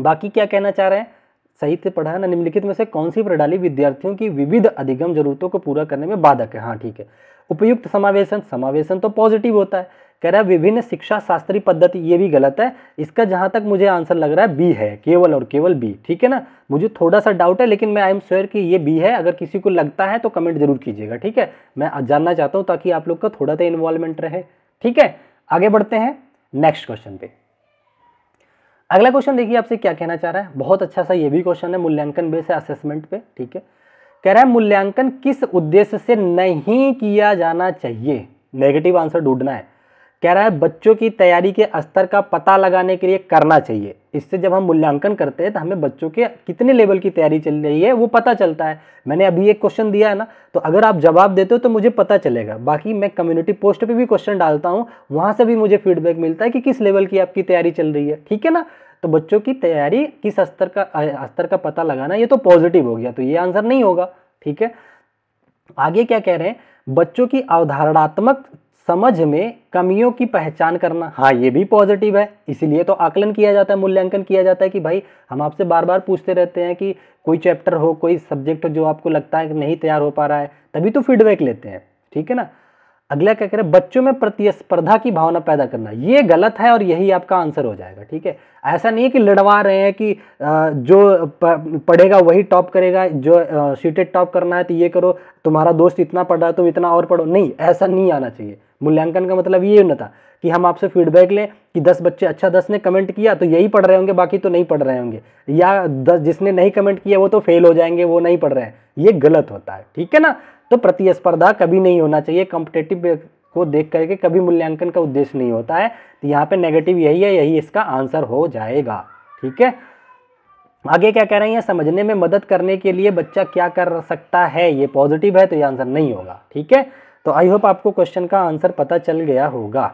बाकी क्या कहना चाह रहे हैं साहित्य पढ़ा ना निम्नलिखित में से कौन सी प्रणाली विद्यार्थियों की विविध अधिगम जरूरतों को पूरा करने में बाधक है हाँ ठीक है उपयुक्त समावेशन समावेशन तो पॉजिटिव होता है कह रहा है विभिन्न शिक्षा शास्त्री पद्धति ये भी गलत है इसका जहाँ तक मुझे आंसर लग रहा है बी है केवल और केवल बी ठीक है ना मुझे थोड़ा सा डाउट है लेकिन मैं आई एम श्योर कि ये बी है अगर किसी को लगता है तो कमेंट जरूर कीजिएगा ठीक है मैं जानना चाहता हूँ ताकि आप लोग का थोड़ा सा इन्वॉल्वमेंट रहे ठीक है आगे बढ़ते हैं नेक्स्ट क्वेश्चन पे अगला क्वेश्चन देखिए आपसे क्या कहना चाह रहा है बहुत अच्छा सा ये भी क्वेश्चन है मूल्यांकन बेस है असेसमेंट पे ठीक है कह रहा है मूल्यांकन किस उद्देश्य से नहीं किया जाना चाहिए नेगेटिव आंसर ढूंढना है कह रहा है बच्चों की तैयारी के स्तर का पता लगाने के लिए करना चाहिए इससे जब हम मूल्यांकन करते हैं तो हमें बच्चों के कितने लेवल की तैयारी चल रही है वो पता चलता है मैंने अभी एक क्वेश्चन दिया है ना तो अगर आप जवाब देते हो तो मुझे पता चलेगा बाकी मैं कम्युनिटी पोस्ट पे भी क्वेश्चन डालता हूँ वहाँ से भी मुझे फीडबैक मिलता है कि किस लेवल की आपकी तैयारी चल रही है ठीक है ना तो बच्चों की तैयारी किस स्तर का स्तर का पता लगाना ये तो पॉजिटिव हो गया तो ये आंसर नहीं होगा ठीक है आगे क्या कह रहे हैं बच्चों की अवधारणात्मक समझ में कमियों की पहचान करना हाँ ये भी पॉजिटिव है इसीलिए तो आकलन किया जाता है मूल्यांकन किया जाता है कि भाई हम आपसे बार बार पूछते रहते हैं कि कोई चैप्टर हो कोई सब्जेक्ट हो जो आपको लगता है कि नहीं तैयार हो पा रहा है तभी तो फीडबैक लेते हैं ठीक है ना अगला क्या कह रहे हैं बच्चों में प्रतिस्पर्धा की भावना पैदा करना ये गलत है और यही आपका आंसर हो जाएगा ठीक है ऐसा नहीं है कि लड़वा रहे हैं कि जो पढ़ेगा वही टॉप करेगा जो सीटेड टॉप करना है तो ये करो तुम्हारा दोस्त इतना पढ़ रहा है तुम इतना और पढ़ो नहीं ऐसा नहीं आना चाहिए मूल्यांकन का मतलब ये होना था कि हम आपसे फीडबैक लें कि दस बच्चे अच्छा दस ने कमेंट किया तो यही पढ़ रहे होंगे बाकी तो नहीं पढ़ रहे होंगे या दस जिसने नहीं कमेंट किया वो तो फेल हो जाएंगे वो नहीं पढ़ रहे हैं ये गलत होता है ठीक है ना तो प्रतिस्पर्धा कभी नहीं होना चाहिए कॉम्पिटेटिव को देख करके कभी मूल्यांकन का उद्देश्य नहीं होता है तो यहाँ पे नेगेटिव यही है यही इसका आंसर हो जाएगा ठीक है आगे क्या कह रहे हैं समझने में मदद करने के लिए बच्चा क्या कर सकता है ये पॉजिटिव है तो ये आंसर नहीं होगा ठीक है तो आई होप आपको क्वेश्चन का आंसर पता चल गया होगा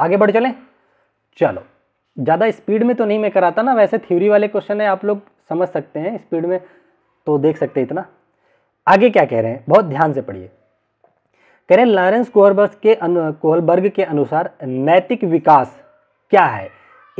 आगे बढ़ चले चलो ज़्यादा स्पीड में तो नहीं मैं कराता ना वैसे थ्योरी वाले क्वेश्चन है आप लोग समझ सकते हैं स्पीड में तो देख सकते इतना आगे क्या कह रहे हैं बहुत ध्यान से पढ़िए कह रहे हैं लॉरेंस कोहलबर्ग के कोहलबर्ग के अनुसार नैतिक विकास क्या है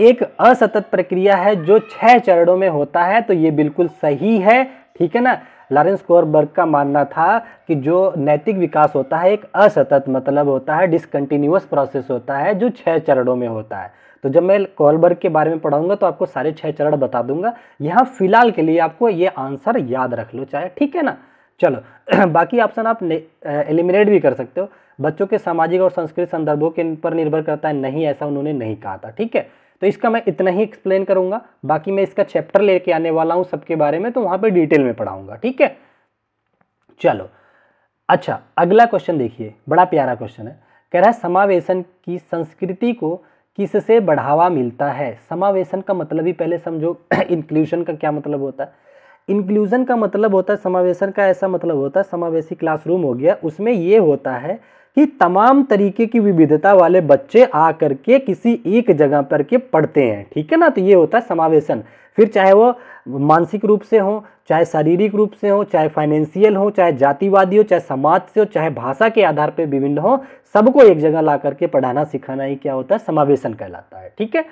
एक असतत प्रक्रिया है जो छह चरणों में होता है तो ये बिल्कुल सही है ठीक है ना लॉरेंस कोरबर्ग का मानना था कि जो नैतिक विकास होता है एक असतत मतलब होता है डिसकंटिन्यूस प्रोसेस होता है जो छः चरणों में होता है तो जब मैं कोहलबर्ग के बारे में पढ़ाऊंगा तो आपको सारे छः चरण बता दूंगा यहाँ फिलहाल के लिए आपको ये आंसर याद रख लो चाहे ठीक है ना चलो बाकी ऑप्शन आप एलिमिनेट भी कर सकते हो बच्चों के सामाजिक और संस्कृत संदर्भों के पर निर्भर करता है नहीं ऐसा उन्होंने नहीं कहा था ठीक है तो इसका मैं इतना ही एक्सप्लेन करूंगा बाकी मैं इसका चैप्टर लेके आने वाला हूँ सबके बारे में तो वहां पर डिटेल में पढ़ाऊंगा ठीक है चलो अच्छा अगला क्वेश्चन देखिए बड़ा प्यारा क्वेश्चन है कह रहा है समावेशन की संस्कृति को किससे बढ़ावा मिलता है समावेशन का मतलब ही पहले समझो इंक्लूजन का क्या मतलब होता है इंक्लूज़न का मतलब होता है समावेशन का ऐसा मतलब होता है समावेशी क्लासरूम हो गया उसमें ये होता है कि तमाम तरीके की विविधता वाले बच्चे आ करके किसी एक जगह पर के पढ़ते हैं ठीक है ना तो ये होता है समावेशन फिर चाहे वो मानसिक रूप से हो चाहे शारीरिक रूप से हो चाहे फाइनेंशियल हो चाहे जातिवादी हो चाहे समाज से हो चाहे भाषा के आधार पर विभिन्न हो सबको एक जगह ला करके पढ़ाना सिखाना ही क्या होता है समावेशन कहलाता है ठीक है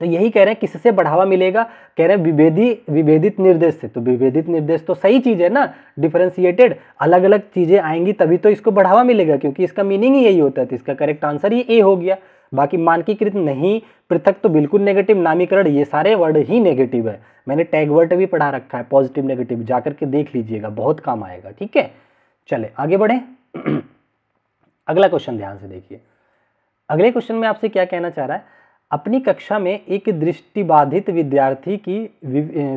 तो यही कह रहे हैं किससे बढ़ावा मिलेगा कह रहे हैं विभेदी विभेदित निर्देश से तो विभेदित निर्देश तो सही चीज़ है ना डिफ्रेंशिएटेड अलग अलग चीज़ें आएंगी तभी तो इसको बढ़ावा मिलेगा क्योंकि इसका मीनिंग ही यही होता है तो इसका करेक्ट आंसर ही ए हो गया बाकी मानकीकृत नहीं पृथक तो बिल्कुल नेगेटिव नामीकरण ये सारे वर्ड ही नेगेटिव है मैंने टैग वर्ड भी पढ़ा रखा है पॉजिटिव नेगेटिव जाकर के देख लीजिएगा बहुत काम आएगा ठीक है चले आगे बढ़े अगला क्वेश्चन ध्यान से देखिए अगले क्वेश्चन में आपसे क्या कहना चाह रहा है अपनी कक्षा में एक दृष्टिबाधित विद्यार्थी की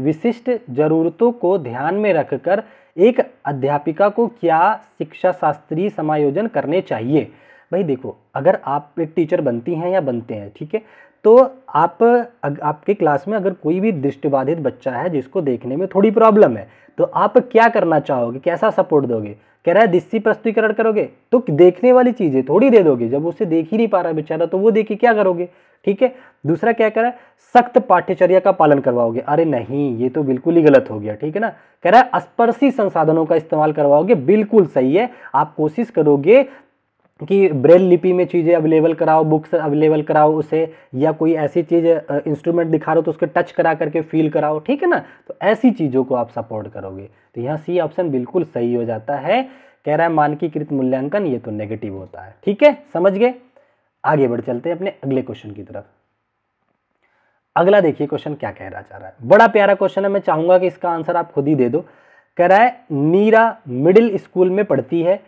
विशिष्ट जरूरतों को ध्यान में रखकर एक अध्यापिका को क्या शिक्षा शास्त्रीय समायोजन करने चाहिए भाई देखो अगर आप एक टीचर बनती हैं या बनते हैं ठीक है तो आप अग, आपके क्लास में अगर कोई भी दृष्टिबाधित बच्चा है जिसको देखने में थोड़ी प्रॉब्लम है तो आप क्या करना चाहोगे कैसा सपोर्ट दोगे कह रहा है दृष्टि प्रस्तुतिकरण करोगे तो देखने वाली चीज़ें थोड़ी दे दोगे जब उसे देख ही नहीं पा रहा बेचारा तो वो देखे क्या करोगे ठीक है दूसरा क्या कह रहा है सख्त पाठ्यचर्या का पालन करवाओगे अरे नहीं ये तो बिल्कुल ही गलत हो गया ठीक है ना कह रहा है स्पर्शी संसाधनों का इस्तेमाल करवाओगे बिल्कुल सही है आप कोशिश करोगे कि ब्रेल लिपि में चीज़ें अवेलेबल कराओ बुक्स अवेलेबल कराओ उसे या कोई ऐसी चीज़ इंस्ट्रूमेंट दिखा रहे हो तो उसके टच करा करके फील कराओ ठीक है ना तो ऐसी चीज़ों को आप सपोर्ट करोगे तो यहाँ सी ऑप्शन बिल्कुल सही हो जाता है कह रहा है मानकीकृत मूल्यांकन ये तो नेगेटिव होता है ठीक है समझ गए आगे बढ़ चलते हैं अपने अगले क्वेश्चन की तरफ अगला देखिए क्वेश्चन क्या कहना चाह रहा है बड़ा प्यारा क्वेश्चन है मैं चाहूंगा कि इसका आंसर आप खुद ही दे दो कह रहा है नीरा मिडिल स्कूल में पढ़ती है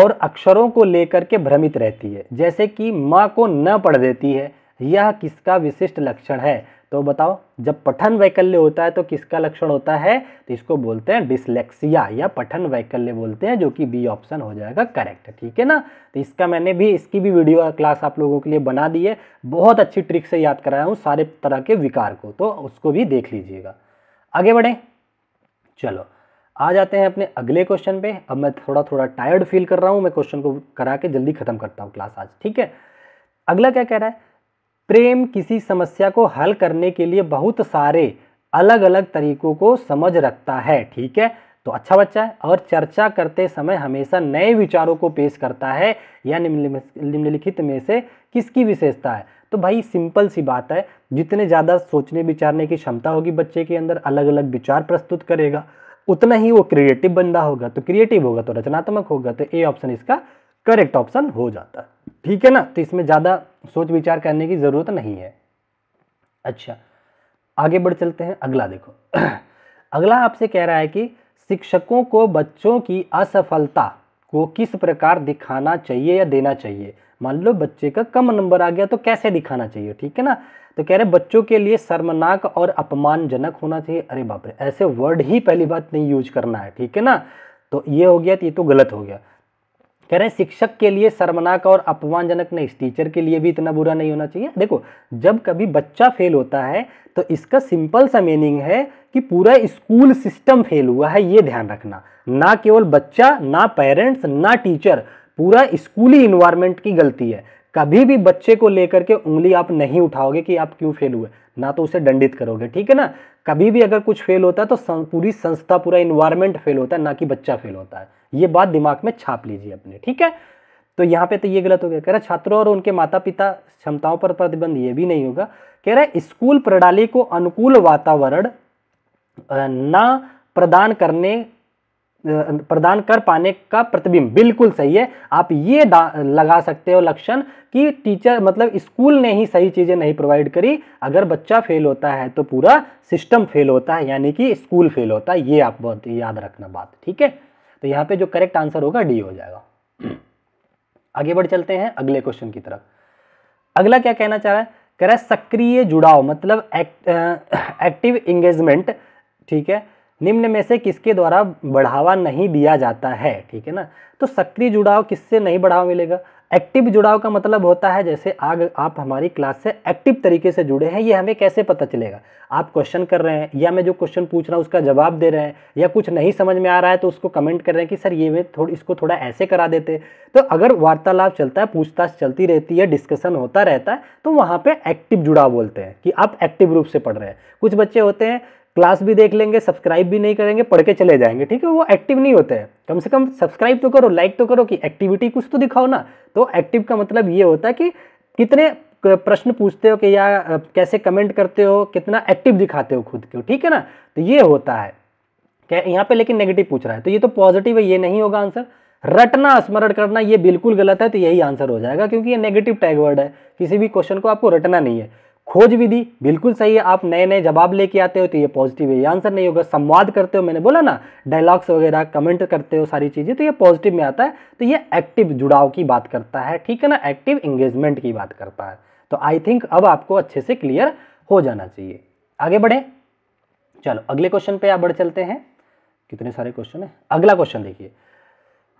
और अक्षरों को लेकर के भ्रमित रहती है जैसे कि माँ को न पढ़ देती है यह किसका विशिष्ट लक्षण है तो बताओ जब पठन वैकल्य होता है तो किसका लक्षण होता है तो इसको बोलते हैं डिसलेक्सिया या पठन वैकल्य बोलते हैं जो कि बी ऑप्शन हो जाएगा करेक्ट ठीक है ना तो इसका मैंने भी इसकी भी वीडियो क्लास आप लोगों के लिए बना दी है बहुत अच्छी ट्रिक से याद कराया हूँ सारे तरह के विकार को तो उसको भी देख लीजिएगा आगे बढ़ें चलो आ जाते हैं अपने अगले क्वेश्चन पे अब मैं थोड़ा थोड़ा टायर्ड फील कर रहा हूँ मैं क्वेश्चन को करा के जल्दी खत्म करता हूँ क्लास आज ठीक है अगला क्या कह रहा है प्रेम किसी समस्या को हल करने के लिए बहुत सारे अलग अलग तरीकों को समझ रखता है ठीक है तो अच्छा बच्चा है और चर्चा करते समय हमेशा नए विचारों को पेश करता है या निम्नलिखित में से किसकी विशेषता है तो भाई सिंपल सी बात है जितने ज़्यादा सोचने विचारने की क्षमता होगी बच्चे के अंदर अलग अलग विचार प्रस्तुत करेगा उतना ही वो क्रिएटिव बंदा होगा तो क्रिएटिव होगा तो रचनात्मक होगा तो ए ऑप्शन इसका करेक्ट ऑप्शन हो जाता है ठीक है ना तो इसमें ज़्यादा सोच विचार करने की ज़रूरत नहीं है अच्छा आगे बढ़ चलते हैं अगला देखो अगला आपसे कह रहा है कि शिक्षकों को बच्चों की असफलता को किस प्रकार दिखाना चाहिए या देना चाहिए मान लो बच्चे का कम नंबर आ गया तो कैसे दिखाना चाहिए ठीक है ना तो कह रहे बच्चों के लिए शर्मनाक और अपमानजनक होना चाहिए अरे बाप रे ऐसे वर्ड ही पहली बात नहीं यूज करना है ठीक है ना तो ये हो गया तो ये तो गलत हो गया कह रहे हैं शिक्षक के लिए शर्मनाक और अपमानजनक नहीं टीचर के लिए भी इतना बुरा नहीं होना चाहिए देखो जब कभी बच्चा फेल होता है तो इसका सिंपल सा मीनिंग है कि पूरा स्कूल सिस्टम फेल हुआ है ये ध्यान रखना ना केवल बच्चा ना पेरेंट्स ना टीचर पूरा स्कूली इन्वायरमेंट की गलती है कभी भी बच्चे को लेकर के उंगली आप नहीं उठाओगे कि आप क्यों फेल हुए ना तो उसे दंडित करोगे ठीक है ना कभी भी अगर कुछ फेल होता है तो सं, पूरी संस्था पूरा इन्वायरमेंट फेल होता है ना कि बच्चा फेल होता है ये बात दिमाग में छाप लीजिए अपने ठीक है तो यहाँ पे तो ये गलत हो गया कह रहा छात्रों और उनके माता पिता क्षमताओं पर प्रतिबंध ये भी नहीं होगा कह रहा है स्कूल प्रणाली को अनुकूल वातावरण न प्रदान करने प्रदान कर पाने का प्रतिबिंब बिल्कुल सही है आप ये लगा सकते हो लक्षण कि टीचर मतलब स्कूल ने ही सही चीज़ें नहीं प्रोवाइड करी अगर बच्चा फेल होता है तो पूरा सिस्टम फेल होता है यानी कि स्कूल फेल होता है ये आप बहुत याद रखना बात ठीक है तो यहाँ पे जो करेक्ट आंसर होगा डी हो जाएगा आगे बढ़ चलते हैं अगले क्वेश्चन की तरफ अगला क्या कहना चाह रहा है कह रहा है सक्रिय जुड़ाव मतलब एक्टिव एंगेजमेंट ठीक है निम्न में से किसके द्वारा बढ़ावा नहीं दिया जाता है ठीक है ना तो सक्रिय जुड़ाव किससे नहीं बढ़ावा मिलेगा एक्टिव जुड़ाव का मतलब होता है जैसे आग आप हमारी क्लास से एक्टिव तरीके से जुड़े हैं ये हमें कैसे पता चलेगा आप क्वेश्चन कर रहे हैं या मैं जो क्वेश्चन पूछ रहा हूँ उसका जवाब दे रहे हैं या कुछ नहीं समझ में आ रहा है तो उसको कमेंट कर रहे हैं कि सर ये मैं थोड़ी इसको थोड़ा ऐसे करा देते तो अगर वार्तालाप चलता है पूछताछ चलती रहती है डिस्कशन होता रहता है तो वहाँ पर एक्टिव जुड़ाव बोलते हैं कि आप एक्टिव रूप से पढ़ रहे हैं कुछ बच्चे होते हैं क्लास भी देख लेंगे सब्सक्राइब भी नहीं करेंगे पढ़ के चले जाएंगे ठीक है वो एक्टिव नहीं होते हैं कम से कम सब्सक्राइब तो करो लाइक तो करो कि एक्टिविटी कुछ तो दिखाओ ना तो एक्टिव का मतलब ये होता है कि कितने प्रश्न पूछते हो कि या कैसे कमेंट करते हो कितना एक्टिव दिखाते हो खुद को ठीक है ना तो ये होता है क्या यहाँ पे लेकिन नेगेटिव पूछ रहा है तो ये तो पॉजिटिव है ये नहीं होगा आंसर रटना स्मरण करना ये बिल्कुल गलत है तो यही आंसर हो जाएगा क्योंकि ये नेगेटिव टैग वर्ड है किसी भी क्वेश्चन को आपको रटना नहीं है खोज विधि बिल्कुल सही है आप नए नए जवाब लेके आते हो तो ये पॉजिटिव है ये आंसर नहीं होगा संवाद करते हो मैंने बोला ना डायलॉग्स वगैरह कमेंट करते हो सारी चीज़ें तो ये पॉजिटिव में आता है तो ये एक्टिव जुड़ाव की बात करता है ठीक है ना एक्टिव एंगेजमेंट की बात करता है तो आई थिंक अब आपको अच्छे से क्लियर हो जाना चाहिए आगे बढ़े चलो अगले क्वेश्चन पे आप बढ़ चलते हैं कितने सारे क्वेश्चन है अगला क्वेश्चन देखिए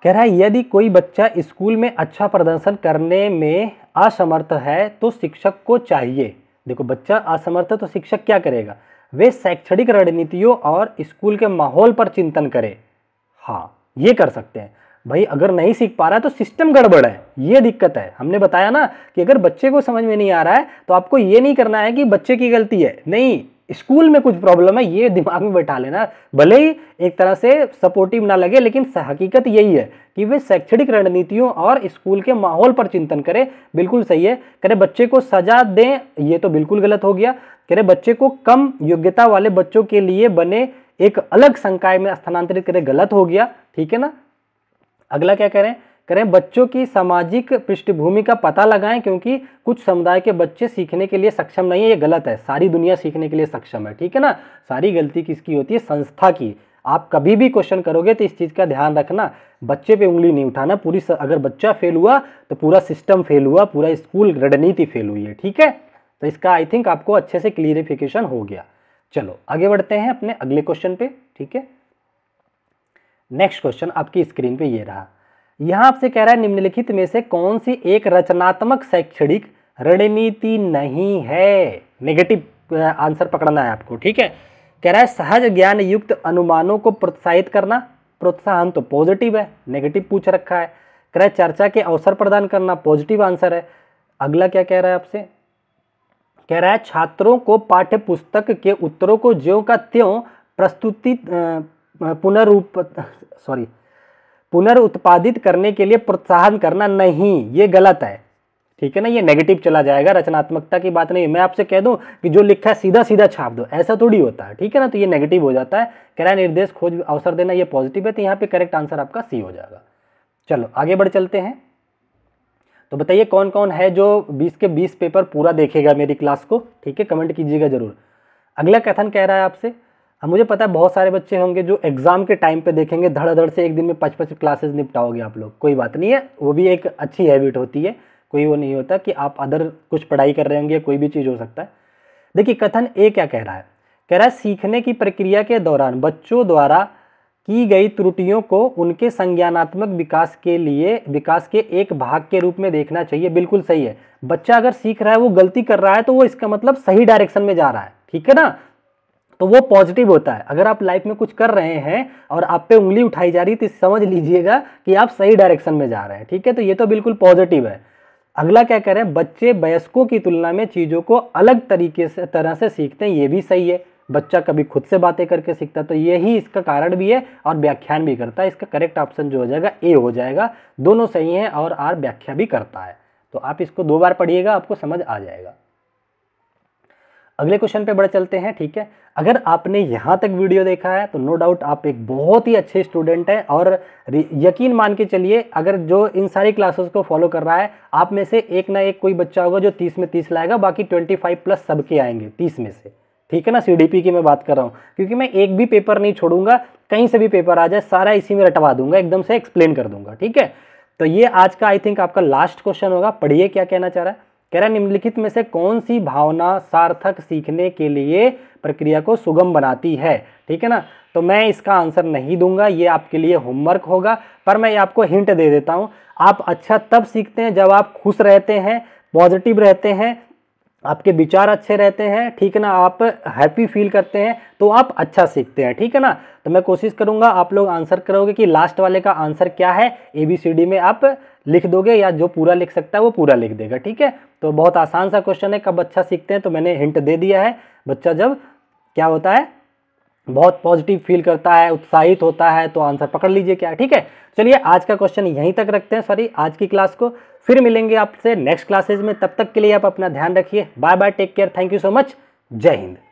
कह रहा है यदि कोई बच्चा स्कूल में अच्छा प्रदर्शन करने में असमर्थ है तो शिक्षक को चाहिए देखो बच्चा असमर्थ है तो शिक्षक क्या करेगा वे शैक्षणिक रणनीतियों और स्कूल के माहौल पर चिंतन करे हाँ ये कर सकते हैं भाई अगर नहीं सीख पा रहा है तो सिस्टम गड़बड़ है ये दिक्कत है हमने बताया ना कि अगर बच्चे को समझ में नहीं आ रहा है तो आपको ये नहीं करना है कि बच्चे की गलती है नहीं स्कूल में कुछ प्रॉब्लम है ये दिमाग में बैठा लेना भले ही एक तरह से सपोर्टिव ना लगे लेकिन हकीकत यही है कि वे शैक्षणिक रणनीतियों और स्कूल के माहौल पर चिंतन करें बिल्कुल सही है करें बच्चे को सजा दें ये तो बिल्कुल गलत हो गया करें बच्चे को कम योग्यता वाले बच्चों के लिए बने एक अलग संकाय में स्थानांतरित करें गलत हो गया ठीक है ना अगला क्या करें करें बच्चों की सामाजिक पृष्ठभूमि का पता लगाएं क्योंकि कुछ समुदाय के बच्चे सीखने के लिए सक्षम नहीं है ये गलत है सारी दुनिया सीखने के लिए सक्षम है ठीक है ना सारी गलती किसकी होती है संस्था की आप कभी भी क्वेश्चन करोगे तो इस चीज़ का ध्यान रखना बच्चे पे उंगली नहीं उठाना पूरी अगर बच्चा फेल हुआ तो पूरा सिस्टम फेल हुआ पूरा स्कूल रणनीति फेल हुई है ठीक है तो इसका आई थिंक आपको अच्छे से क्लियरिफिकेशन हो गया चलो आगे बढ़ते हैं अपने अगले क्वेश्चन पे ठीक है नेक्स्ट क्वेश्चन आपकी स्क्रीन पे ये रहा यहाँ आपसे कह रहा है निम्नलिखित में से कौन सी एक रचनात्मक शैक्षणिक रणनीति नहीं है नेगेटिव आंसर पकड़ना है आपको ठीक है कह रहा है सहज ज्ञान युक्त अनुमानों को प्रोत्साहित करना प्रोत्साहन तो पॉजिटिव है नेगेटिव पूछ रखा है कह रहा है चर्चा के अवसर प्रदान करना पॉजिटिव आंसर है अगला क्या कह रहा है आपसे कह रहा है छात्रों को पाठ्य पुस्तक के उत्तरों को ज्यो का त्यों प्रस्तुति पुनरूप सॉरी पुनर्उत्पादित करने के लिए प्रोत्साहन करना नहीं ये गलत है ठीक है ना ये नेगेटिव चला जाएगा रचनात्मकता की बात नहीं मैं आपसे कह दूं कि जो लिखा है सीधा सीधा छाप दो ऐसा थोड़ी होता है ठीक है ना तो ये नेगेटिव हो जाता है है निर्देश खोज अवसर देना ये पॉजिटिव है तो यहाँ पे करेक्ट आंसर आपका सी हो जाएगा चलो आगे बढ़ चलते हैं तो बताइए कौन कौन है जो बीस के बीस पेपर पूरा देखेगा मेरी क्लास को ठीक है कमेंट कीजिएगा जरूर अगला कथन कह रहा है आपसे अब मुझे पता है बहुत सारे बच्चे होंगे जो एग्ज़ाम के टाइम पे देखेंगे धड़ाधड़ से एक दिन में पच पच क्लासेस निपटाओगे आप लोग कोई बात नहीं है वो भी एक अच्छी हैबिट होती है कोई वो नहीं होता कि आप अदर कुछ पढ़ाई कर रहे होंगे कोई भी चीज़ हो सकता है देखिए कथन ए क्या कह रहा है कह रहा है सीखने की प्रक्रिया के दौरान बच्चों द्वारा की गई त्रुटियों को उनके संज्ञानात्मक विकास के लिए विकास के एक भाग के रूप में देखना चाहिए बिल्कुल सही है बच्चा अगर सीख रहा है वो गलती कर रहा है तो वो इसका मतलब सही डायरेक्शन में जा रहा है ठीक है ना तो वो पॉजिटिव होता है अगर आप लाइफ में कुछ कर रहे हैं और आप पे उंगली उठाई जा रही तो समझ लीजिएगा कि आप सही डायरेक्शन में जा रहे हैं ठीक है तो ये तो बिल्कुल पॉजिटिव है अगला क्या करें बच्चे वयस्कों की तुलना में चीज़ों को अलग तरीके से तरह से सीखते हैं ये भी सही है बच्चा कभी खुद से बातें करके सीखता तो यही इसका कारण भी है और व्याख्यान भी करता है इसका करेक्ट ऑप्शन जो हो जाएगा ए हो जाएगा दोनों सही हैं और आर व्याख्या भी करता है तो आप इसको दो बार पढ़िएगा आपको समझ आ जाएगा अगले क्वेश्चन पे बढ़ चलते हैं ठीक है अगर आपने यहाँ तक वीडियो देखा है तो नो डाउट आप एक बहुत ही अच्छे स्टूडेंट हैं और यकीन मान के चलिए अगर जो इन सारी क्लासेस को फॉलो कर रहा है आप में से एक ना एक कोई बच्चा होगा जो तीस में तीस लाएगा बाकी ट्वेंटी फाइव प्लस सबके आएंगे तीस में से ठीक है ना सी की मैं बात कर रहा हूँ क्योंकि मैं एक भी पेपर नहीं छोड़ूंगा कहीं से भी पेपर आ जाए सारा इसी में रटवा दूंगा एकदम से एक्सप्लेन कर दूंगा ठीक है तो ये आज का आई थिंक आपका लास्ट क्वेश्चन होगा पढ़िए क्या कहना चाह रहा है कह रहा है निम्नलिखित में से कौन सी भावना सार्थक सीखने के लिए प्रक्रिया को सुगम बनाती है ठीक है ना तो मैं इसका आंसर नहीं दूंगा ये आपके लिए होमवर्क होगा पर मैं आपको हिंट दे देता हूँ आप अच्छा तब सीखते हैं जब आप खुश रहते हैं पॉजिटिव रहते हैं आपके विचार अच्छे रहते हैं ठीक है ना आप हैप्पी फील करते हैं तो आप अच्छा सीखते हैं ठीक है ना तो मैं कोशिश करूंगा आप लोग आंसर करोगे कि लास्ट वाले का आंसर क्या है ए बी सी डी में आप लिख दोगे या जो पूरा लिख सकता है वो पूरा लिख देगा ठीक है तो बहुत आसान सा क्वेश्चन है कब बच्चा सीखते हैं तो मैंने हिंट दे दिया है बच्चा जब क्या होता है बहुत पॉजिटिव फील करता है उत्साहित होता है तो आंसर पकड़ लीजिए क्या ठीक है चलिए आज का क्वेश्चन यहीं तक रखते हैं सॉरी आज की क्लास को फिर मिलेंगे आपसे नेक्स्ट क्लासेज में तब तक के लिए आप अपना ध्यान रखिए bye bye take care thank you so much जय हिंद